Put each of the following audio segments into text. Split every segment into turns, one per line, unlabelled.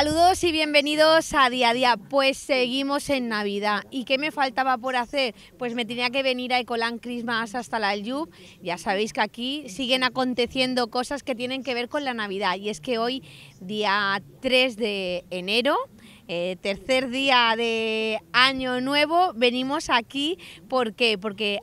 Saludos y bienvenidos a Día a Día. Pues seguimos en Navidad. ¿Y qué me faltaba por hacer? Pues me tenía que venir a Ecolán Christmas hasta la Yub. Ya sabéis que aquí siguen aconteciendo cosas que tienen que ver con la Navidad. Y es que hoy, día 3 de enero, eh, tercer día de Año Nuevo, venimos aquí porque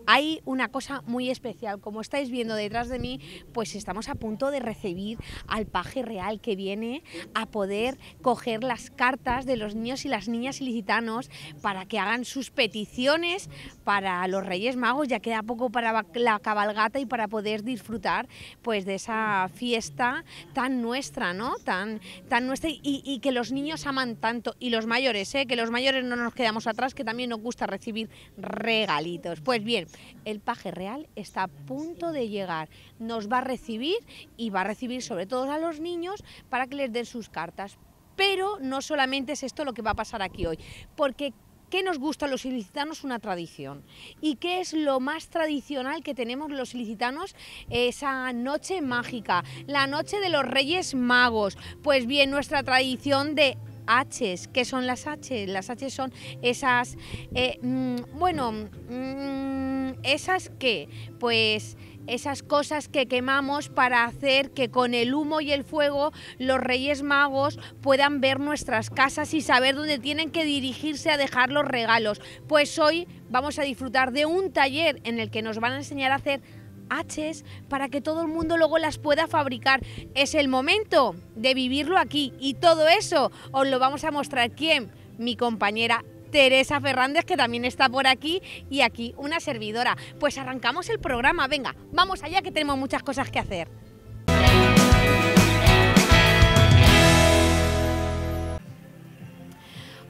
hay una cosa muy especial. Como estáis viendo detrás de mí, pues estamos a punto de recibir al paje real que viene a poder coger las cartas de los niños y las niñas ilicitanos para que hagan sus peticiones para los Reyes Magos. Ya queda poco para la cabalgata y para poder disfrutar pues de esa fiesta tan nuestra, ¿no? Tan, tan nuestra y que los niños aman tanto y los mayores, ¿eh? que los mayores no nos quedamos atrás, que también nos gusta recibir regalitos. Pues bien, el paje real está a punto de llegar, nos va a recibir y va a recibir sobre todo a los niños para que les den sus cartas. Pero no solamente es esto lo que va a pasar aquí hoy, porque ¿Qué nos gusta a los ilicitanos? Una tradición. ¿Y qué es lo más tradicional que tenemos los ilicitanos? Esa noche mágica, la noche de los Reyes Magos. Pues bien, nuestra tradición de Hs. ¿Qué son las H? Las H son esas, eh, mm, bueno, mm, esas que, pues esas cosas que quemamos para hacer que con el humo y el fuego los Reyes Magos puedan ver nuestras casas y saber dónde tienen que dirigirse a dejar los regalos. Pues hoy vamos a disfrutar de un taller en el que nos van a enseñar a hacer Hs para que todo el mundo luego las pueda fabricar. Es el momento de vivirlo aquí y todo eso os lo vamos a mostrar quién, mi compañera Teresa Fernández, que también está por aquí, y aquí una servidora. Pues arrancamos el programa, venga, vamos allá que tenemos muchas cosas que hacer.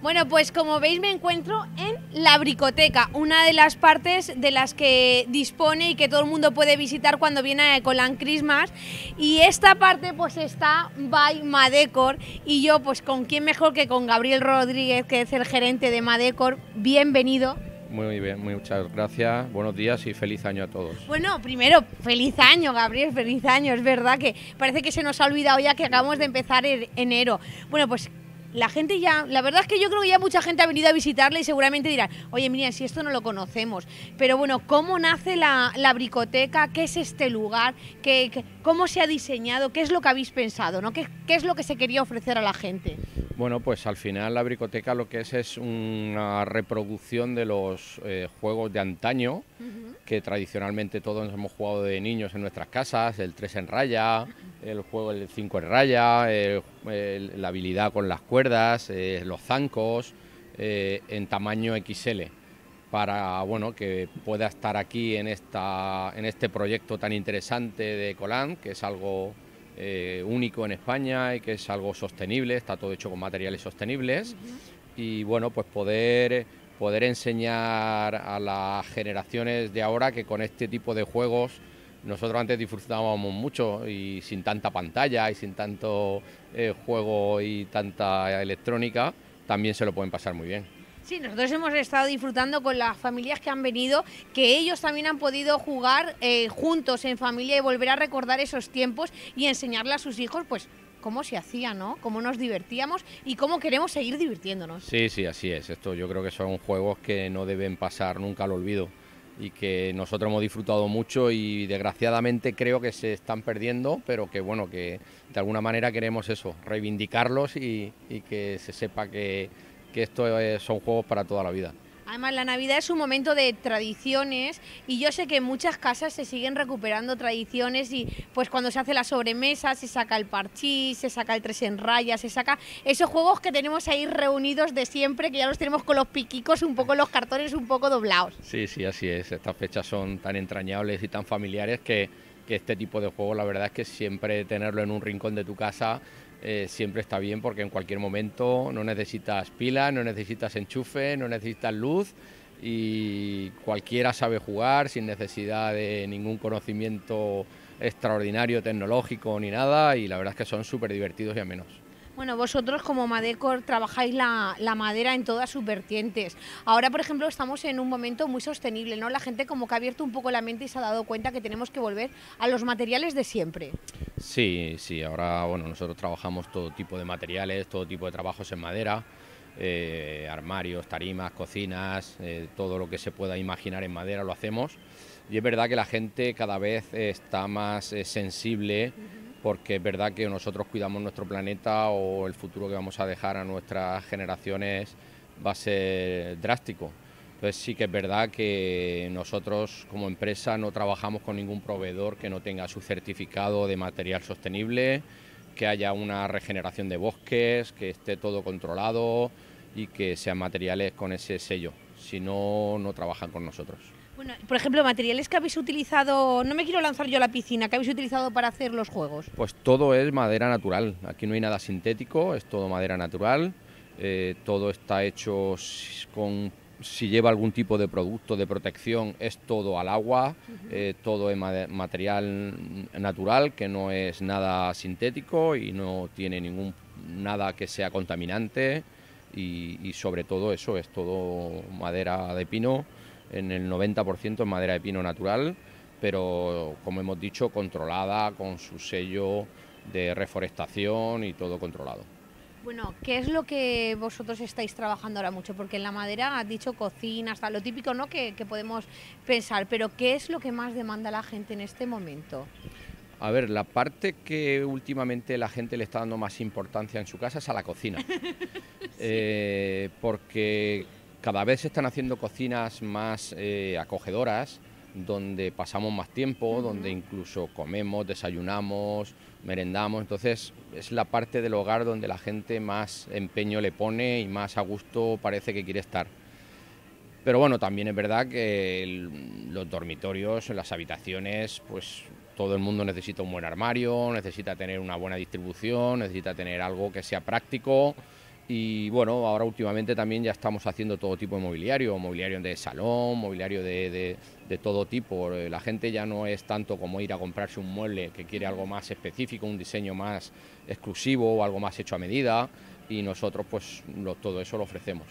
Bueno, pues como veis me encuentro en la bricoteca, una de las partes de las que dispone y que todo el mundo puede visitar cuando viene a Ecoland Christmas. Y esta parte pues está by Madecor y yo pues con quién mejor que con Gabriel Rodríguez, que es el gerente de Madecor. Bienvenido.
Muy bien, muchas gracias, buenos días y feliz año a todos.
Bueno, primero, feliz año, Gabriel, feliz año. Es verdad que parece que se nos ha olvidado ya que acabamos de empezar enero. Bueno, pues la gente ya, la verdad es que yo creo que ya mucha gente ha venido a visitarle y seguramente dirán, oye, mira, si esto no lo conocemos. Pero bueno, ¿cómo nace la, bricoteca? ¿Qué es este lugar? ¿Qué, que cómo se ha diseñado, qué es lo que habéis pensado, ¿Qué, es lo que se quería ofrecer a la gente?
Bueno, pues al final la bricoteca lo que es es una reproducción de los eh, juegos de antaño, que tradicionalmente todos hemos jugado de niños en nuestras casas, el 3 en raya, el juego del 5 en raya, la habilidad con las cuerdas, eh, los zancos, eh, en tamaño XL para bueno, que pueda estar aquí en, esta, en este proyecto tan interesante de Colán, que es algo eh, único en España y que es algo sostenible, está todo hecho con materiales sostenibles. Y bueno, pues poder, poder enseñar a las generaciones de ahora que con este tipo de juegos nosotros antes disfrutábamos mucho y sin tanta pantalla y sin tanto eh, juego y tanta electrónica, también se lo pueden pasar muy bien.
Sí, nosotros hemos estado disfrutando con las familias que han venido, que ellos también han podido jugar eh, juntos en familia y volver a recordar esos tiempos y enseñarle a sus hijos, pues cómo se hacía, ¿no? Cómo nos divertíamos y cómo queremos seguir divirtiéndonos.
Sí, sí, así es. Esto yo creo que son juegos que no deben pasar nunca al olvido y que nosotros hemos disfrutado mucho y desgraciadamente creo que se están perdiendo, pero que bueno, que de alguna manera queremos eso, reivindicarlos y, y que se sepa que que esto eh, son juegos para toda la vida.
Además, la Navidad es un momento de tradiciones y yo sé que en muchas casas se siguen recuperando tradiciones y pues cuando se hace la sobremesa se saca el parchís... se saca el tres en raya, se saca esos juegos que tenemos ahí reunidos de siempre, que ya los tenemos con los piquicos, un poco los cartones un poco doblados.
Sí, sí, así es. Estas fechas son tan entrañables y tan familiares que, que este tipo de juegos, la verdad es que siempre tenerlo en un rincón de tu casa eh, siempre está bien porque en cualquier momento no necesitas pila, no necesitas enchufe, no necesitas luz y cualquiera sabe jugar sin necesidad de ningún conocimiento extraordinario tecnológico ni nada y la verdad es que son súper divertidos y amenos.
Bueno, vosotros como Madecor trabajáis la, madera en todas sus vertientes. Ahora, por ejemplo, estamos en un momento muy sostenible, ¿no? La gente como que ha abierto un poco la mente y se ha dado cuenta que tenemos que volver a los materiales de siempre.
Sí, sí, ahora, bueno, nosotros trabajamos todo tipo de materiales, todo tipo de trabajos en madera, eh, armarios, tarimas, cocinas, eh, todo lo que se pueda imaginar en madera lo hacemos. Y es verdad que la gente cada vez está más eh, sensible porque es verdad que nosotros cuidamos nuestro planeta o el futuro que vamos a dejar a nuestras generaciones va a ser drástico. Entonces sí que es verdad que nosotros como empresa no trabajamos con ningún proveedor que no tenga su certificado de material sostenible, que haya una regeneración de bosques, que esté todo controlado y que sean materiales con ese sello. Si no, no trabajan con nosotros.
Bueno, por ejemplo, materiales que habéis utilizado, no me quiero lanzar yo a la piscina, que habéis utilizado para hacer los juegos.
Pues todo es madera natural, aquí no hay nada sintético, es todo madera natural, eh, todo está hecho con si lleva algún tipo de producto de protección es todo al agua, eh, todo es material natural que no es nada sintético y no tiene ningún nada que sea contaminante y sobre todo eso es todo madera de pino en el 90% en madera de pino natural, pero como hemos dicho, controlada, con su sello de reforestación y todo controlado.
Bueno, ¿qué es lo que vosotros estáis trabajando ahora mucho? Porque en la madera has dicho cocina, hasta lo típico ¿no? que, podemos pensar, pero ¿qué es lo que más demanda la gente en este momento?
A ver, la parte que últimamente la gente le está dando más importancia en su casa es a la cocina. Eh, porque cada vez se están haciendo cocinas más eh, acogedoras, donde pasamos más tiempo, donde incluso comemos, desayunamos, merendamos. Entonces es la parte del hogar donde la gente más empeño le pone y más a gusto parece que quiere estar. Pero bueno, también es verdad que los dormitorios, las habitaciones, pues todo el mundo necesita un buen armario, necesita tener una buena distribución, necesita tener algo que sea práctico. Y bueno, ahora últimamente también ya estamos haciendo todo tipo de mobiliario, mobiliario de salón, mobiliario de, todo tipo. Eh, la gente ya no es tanto como ir a comprarse un mueble que quiere algo más específico, un diseño más exclusivo o algo más hecho a medida. Y nosotros pues todo eso lo ofrecemos.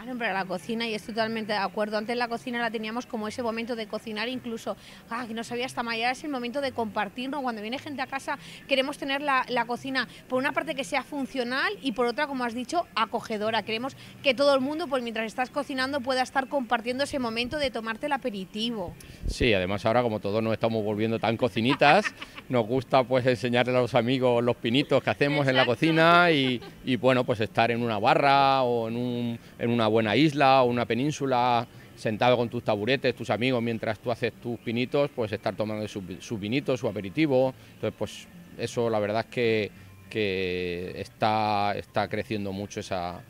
Ah, la cocina, y es totalmente de acuerdo. Antes la cocina la teníamos como ese momento de cocinar, incluso, ah, no sabía hasta mañana, es el momento de compartirnos. Cuando viene gente a casa, queremos tener la, cocina, por una parte que sea funcional y por otra, como has dicho, acogedora. Queremos que todo el mundo, pues mientras estás cocinando, pueda estar compartiendo ese momento de tomarte el aperitivo.
Sí, además ahora, como todos nos estamos volviendo tan cocinitas, nos gusta pues enseñarle a los amigos los pinitos que hacemos en la cocina y, bueno, pues estar en una barra o en, un, en una buena isla o una península, sentado con tus taburetes, tus amigos, mientras tú haces tus pinitos, pues estar tomando sus su vinitos, su aperitivo. Entonces, pues eso la verdad es que, que está, está creciendo mucho esa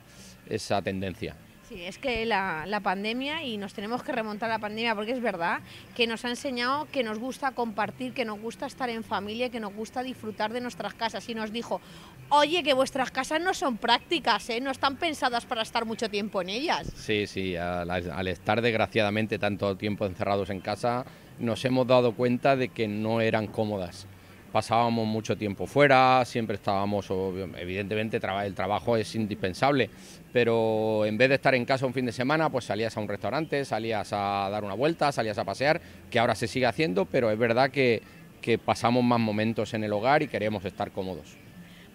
tendencia.
Sí, es que la, pandemia, y nos tenemos que remontar a la pandemia porque es verdad, que nos ha enseñado que nos gusta compartir, que nos gusta estar en familia, que nos gusta disfrutar de nuestras casas. Y nos dijo, oye, que vuestras casas no son prácticas, ¿eh? no están pensadas para estar mucho tiempo en ellas.
Sí, sí, al estar desgraciadamente tanto tiempo encerrados en casa, nos hemos dado cuenta de que no eran cómodas pasábamos mucho tiempo fuera, siempre estábamos, evidentemente el trabajo es indispensable, pero en vez de estar en casa un fin de semana, pues salías a un restaurante, salías a dar una vuelta, salías a pasear, que ahora se sigue haciendo, pero es verdad que, que pasamos más momentos en el hogar y queremos estar cómodos.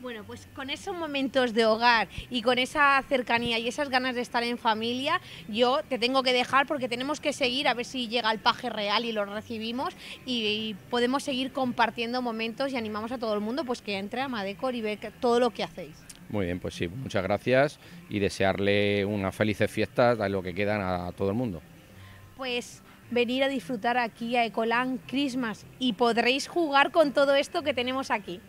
Bueno, pues con esos momentos de hogar y con esa cercanía y esas ganas de estar en familia, yo te tengo que dejar porque tenemos que seguir a ver si llega el paje real y lo recibimos y, podemos seguir compartiendo momentos y animamos a todo el mundo pues que entre a Madecor y ve todo lo que hacéis.
Muy bien, pues sí, muchas gracias y desearle unas felices fiestas a lo que quedan a, todo el mundo.
Pues venir a disfrutar aquí a ecolán Christmas y podréis jugar con todo esto que tenemos aquí.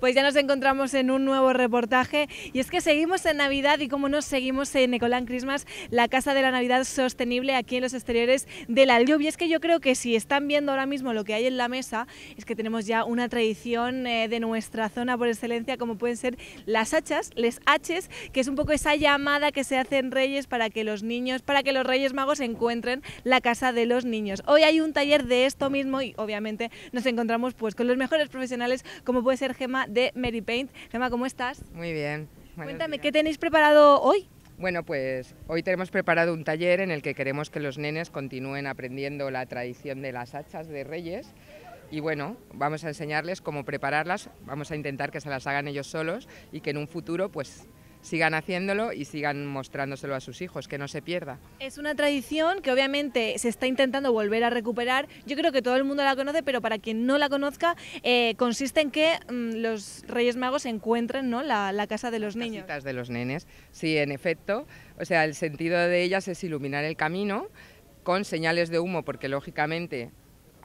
Pues ya nos encontramos en un nuevo reportaje y es que seguimos en Navidad y como nos seguimos en Nicolán Christmas, la casa de la Navidad sostenible aquí en los exteriores de la lluvia. Y es que yo creo que si están viendo ahora mismo lo que hay en la mesa, es que tenemos ya una tradición eh, de nuestra zona por excelencia, como pueden ser las hachas, les haches, que es un poco esa llamada que se hace en Reyes para que los niños, para que los Reyes Magos encuentren la casa de los niños. Hoy hay un taller de esto mismo y obviamente nos encontramos pues con los mejores profesionales como puede ser Gema de Mary Paint. Gemma, ¿cómo estás? Muy bien. Cuéntame, ¿qué
tenéis preparado hoy? Bueno, pues hoy tenemos preparado un taller en el que queremos que los nenes continúen aprendiendo la tradición de las hachas de reyes. Y bueno, vamos a enseñarles cómo prepararlas, vamos a intentar que se las hagan ellos solos y que en un futuro pues sigan haciéndolo y sigan mostrándoselo a sus hijos, que no se pierda.
Es una tradición que obviamente se está intentando volver a recuperar. Yo creo que todo el mundo la conoce, pero para quien no la conozca, eh, consiste en que mm, los Reyes Magos encuentren ¿no? la, casa de los Las niños. de los nenes, sí, en efecto. O sea, el sentido
de ellas es iluminar el camino con señales de humo, porque lógicamente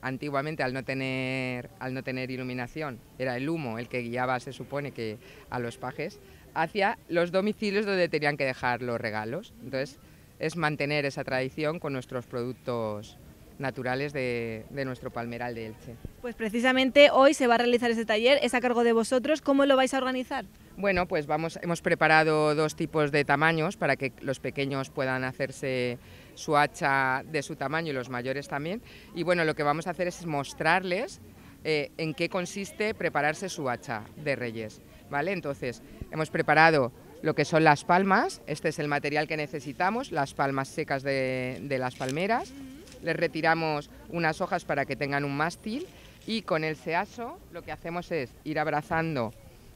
antiguamente al no tener al no tener iluminación era el humo el que guiaba se supone que a los pajes hacia los domicilios donde tenían que dejar los regalos entonces es mantener esa tradición con nuestros productos naturales de, nuestro palmeral de Elche.
Pues precisamente hoy se va a realizar ese taller, es a cargo de vosotros, ¿cómo lo vais a organizar?
Bueno, pues vamos, hemos preparado dos tipos de tamaños para que los pequeños puedan hacerse su hacha de su tamaño y los mayores también. Y bueno, lo que vamos a hacer es mostrarles eh, en qué consiste prepararse su hacha de reyes. ¿vale? Entonces, hemos preparado lo que son las palmas, este es el material que necesitamos, las palmas secas de las palmeras. Les retiramos unas hojas para que tengan un mástil y con el seaso lo que hacemos es ir abrazando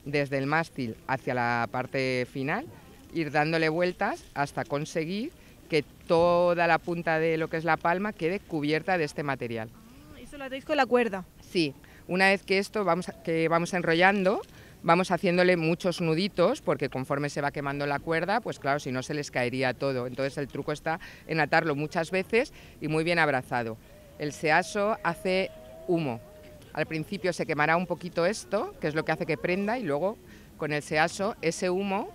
desde el mástil hacia la parte final, ir dándole vueltas hasta conseguir que toda la punta de lo que es la palma quede cubierta de este material. Ah,
¿Eso lo hacéis con la cuerda?
Sí, una vez que esto vamos, que vamos enrollando, vamos haciéndole muchos nuditos porque conforme se va quemando la cuerda, pues claro, si no se les caería todo. Entonces el truco está en atarlo muchas veces y muy bien abrazado. El seaso hace humo, al principio se quemará un poquito esto, que es lo que hace que prenda, y luego con el seaso ese humo,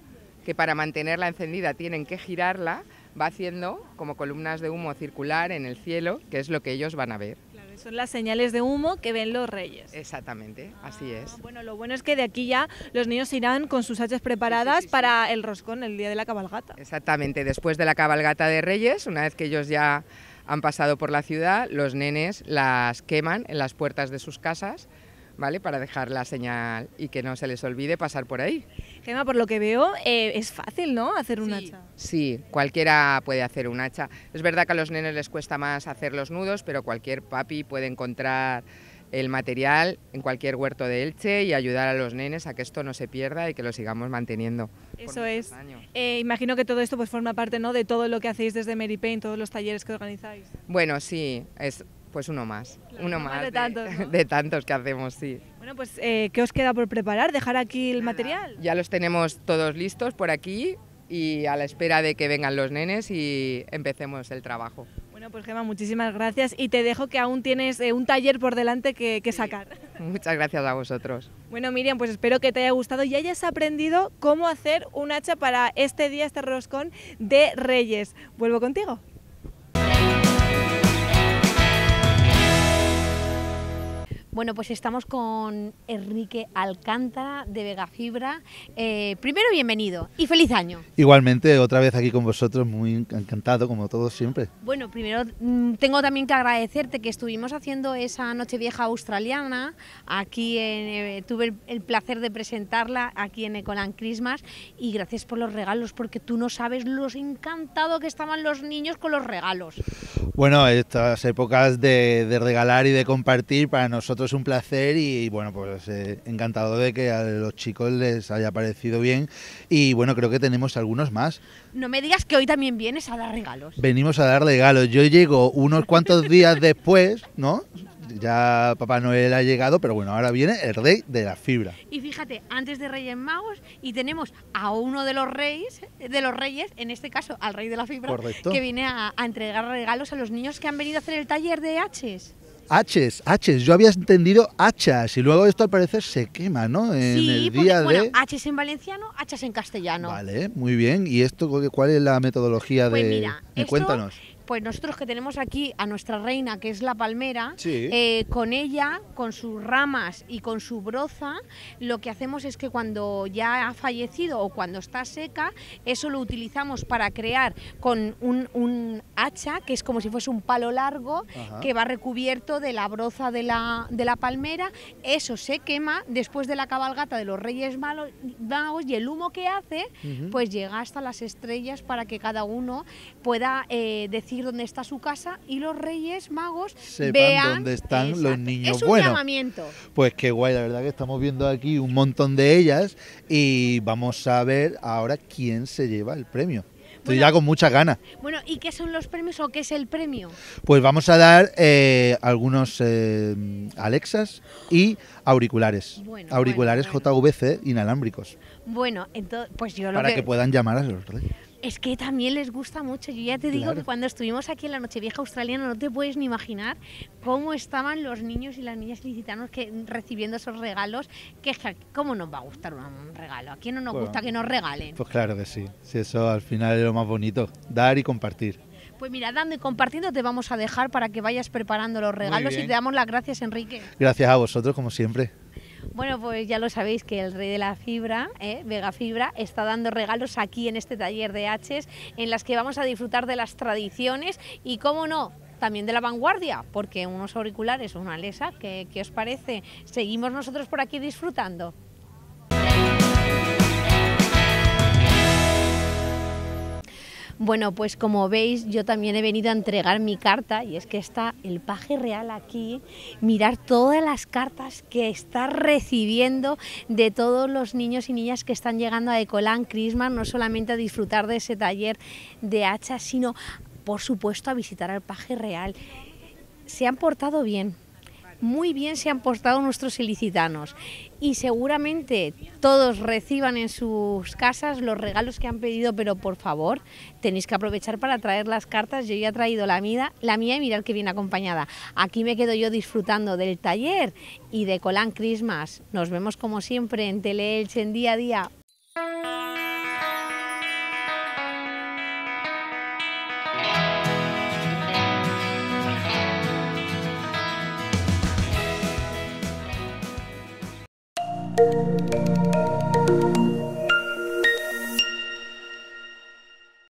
que para mantenerla encendida tienen que girarla, va haciendo como columnas de humo circular en el cielo, que es lo que ellos van a ver.
son las señales de humo que ven los reyes. Exactamente, así ah, es. Bueno, lo bueno es que de aquí ya los niños irán con sus hachas preparadas para el roscón, el día de la cabalgata.
Exactamente, después de la cabalgata de reyes, una vez que ellos ya han pasado por la ciudad, los nenes las queman en las puertas de sus casas. ¿Vale? Para dejar la señal y que no se les olvide pasar por ahí. Gemma, por lo que veo, eh, es fácil, ¿no?
Hacer un hacha.
Sí, cualquiera puede hacer un hacha. Es verdad que a los nenes les cuesta más hacer los nudos, pero cualquier papi puede encontrar el material en cualquier huerto de Elche y ayudar a los nenes a que esto no se pierda y que lo sigamos manteniendo.
Eso es. Eh, imagino que todo esto pues forma parte ¿no? de todo lo que hacéis desde Mary Payne, todos los talleres que organizáis.
Bueno, sí, es pues uno más, uno más de, tantos, que hacemos, sí.
Bueno, pues eh, ¿qué os queda por preparar? ¿Dejar aquí el
material? Ya los tenemos todos listos por aquí y a la espera de que vengan los nenes y empecemos el trabajo
pues Gemma, muchísimas gracias y te dejo que aún tienes eh, un taller por delante que, sacar.
Muchas gracias a vosotros.
Bueno, Miriam, pues espero que te haya gustado y hayas aprendido cómo hacer un hacha para este día, este roscón de Reyes. Vuelvo contigo.
Bueno, pues estamos con Enrique Alcántara de Vega Fibra. Eh, primero, bienvenido y feliz año.
Igualmente, otra vez aquí con vosotros, muy encantado como todos siempre.
Bueno, primero mm, tengo también que agradecerte que estuvimos haciendo esa noche vieja australiana. Aquí eh, tuve el, placer de presentarla aquí en Ecolan Christmas y gracias por los regalos porque tú no sabes lo encantado que estaban los niños con los regalos.
Bueno, estas épocas de regalar y de compartir para nosotros es un placer y bueno, pues eh, encantado de que a los chicos les haya parecido bien y bueno, creo que tenemos algunos más.
No me digas que hoy también vienes
a dar regalos. Venimos a dar regalos. Yo llego unos cuantos días después, ¿no? ya Papá Noel ha llegado, pero bueno, ahora viene el rey de la fibra. Y fíjate, antes de
Reyes Magos y tenemos a uno de los reyes, de los reyes, en este caso al rey de la fibra, que viene a, entregar regalos a los niños que han venido a hacer el taller de H.
H's, H's. Yo había entendido hachas y luego esto al parecer se quema, ¿no? En el día de... bueno,
h en valenciano, hachas en castellano. Vale,
muy bien. ¿Y esto cuál es la metodología pues de...? cuéntanos
pues nosotros que tenemos aquí a nuestra reina, que es la palmera, eh, con ella, con sus ramas y con su broza, lo que hacemos es que cuando ya ha fallecido o cuando está seca, eso lo utilizamos para crear con un, hacha, que es como si fuese un palo largo, que va recubierto de la broza de la, palmera. Eso se quema después de la cabalgata de los Reyes Magos y el humo que hace, pues llega hasta las estrellas para que cada uno pueda decir eh, ir dónde está su casa y los Reyes Magos Sepan vean dónde están los niños. Es un
Pues qué guay, la verdad que estamos viendo aquí un montón de ellas y vamos a ver ahora quién se lleva el premio. Estoy ya con muchas ganas.
Bueno, ¿y qué son los premios o qué es el premio?
Pues vamos a dar eh, algunos eh, Alexas y auriculares. auriculares JVC inalámbricos.
Bueno, entonces, pues yo lo Para que
puedan llamar a los reyes.
Es que también les gusta mucho. Yo ya te digo que cuando estuvimos aquí en la Nochevieja Australiana no te puedes ni imaginar cómo estaban los niños y las niñas licitanos que, recibiendo esos regalos. Que es ¿cómo nos va a gustar un regalo? ¿A quién no nos gusta que nos regalen?
Pues claro que sí. Si eso al final es lo más bonito, dar y compartir.
Pues mira, dando y compartiendo te vamos a dejar para que vayas preparando los regalos y te damos las gracias, Enrique.
Gracias a vosotros, como siempre.
Bueno, pues ya lo sabéis que el rey de la fibra, eh, Vega Fibra, está dando regalos aquí en este taller de H's, en las que vamos a disfrutar de las tradiciones y, cómo no, también de la vanguardia, porque unos auriculares, una lesa, ¿qué, qué os parece? Seguimos nosotros por aquí disfrutando. Bueno, pues como veis, yo también he venido a entregar mi carta y es que está el paje real aquí. Mirar todas las cartas que está recibiendo de todos los niños y niñas que están llegando a Ecolán Christmas, no solamente a disfrutar de ese taller de hacha, sino por supuesto a visitar al paje real. Se han portado bien, muy bien se han postado nuestros ilicitanos y seguramente todos reciban en sus casas los regalos que han pedido, pero por favor, tenéis que aprovechar para traer las cartas. Yo ya he traído la mía, la mía y mirad que viene acompañada. Aquí me quedo yo disfrutando del taller y de Colán Christmas. Nos vemos como siempre en Teleelche en día a día.